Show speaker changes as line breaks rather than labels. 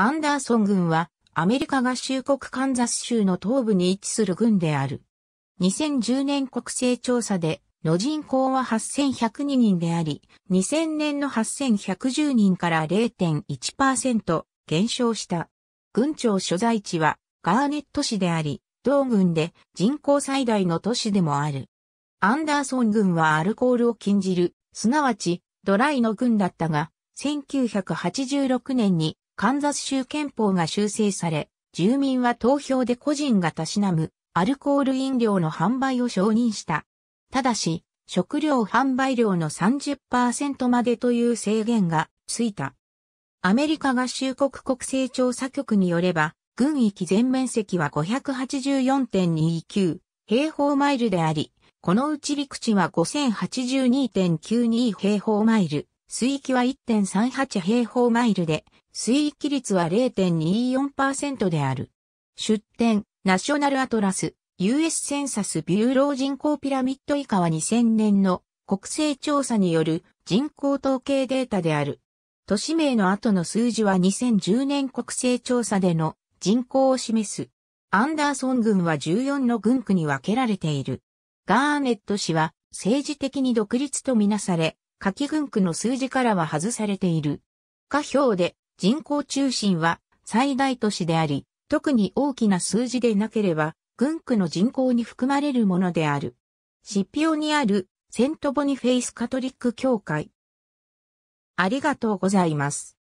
アンダーソン軍はアメリカ合衆国カンザス州の東部に位置する軍である。2010年国勢調査での人口は8102人であり、2000年の8110人から0.1%減少した。軍庁所在地はガーネット市であり、同軍で人口最大の都市でもある。アンダーソン軍はアルコールを禁じる、すなわちドライの軍だったが、1986年にカンザス州憲法が修正され、住民は投票で個人がたしなむアルコール飲料の販売を承認した。ただし、食料販売量の30%までという制限がついた。アメリカ合衆国国勢調査局によれば、軍域全面積は584.29平方マイルであり、このうち陸地は5082.92平方マイル、水域は1.38平方マイルで、水域率は0.24%である。出展、ナショナルアトラス、US センサスビューロー人口ピラミッド以下は2000年の国勢調査による人口統計データである。都市名の後の数字は2010年国勢調査での人口を示す。アンダーソン軍は14の軍区に分けられている。ガーネット氏は政治的に独立とみなされ、夏季軍区の数字からは外されている。下表で人口中心は最大都市であり、特に大きな数字でなければ、軍区の人口に含まれるものである。シピオにあるセントボニフェイスカトリック教会。ありがとうございます。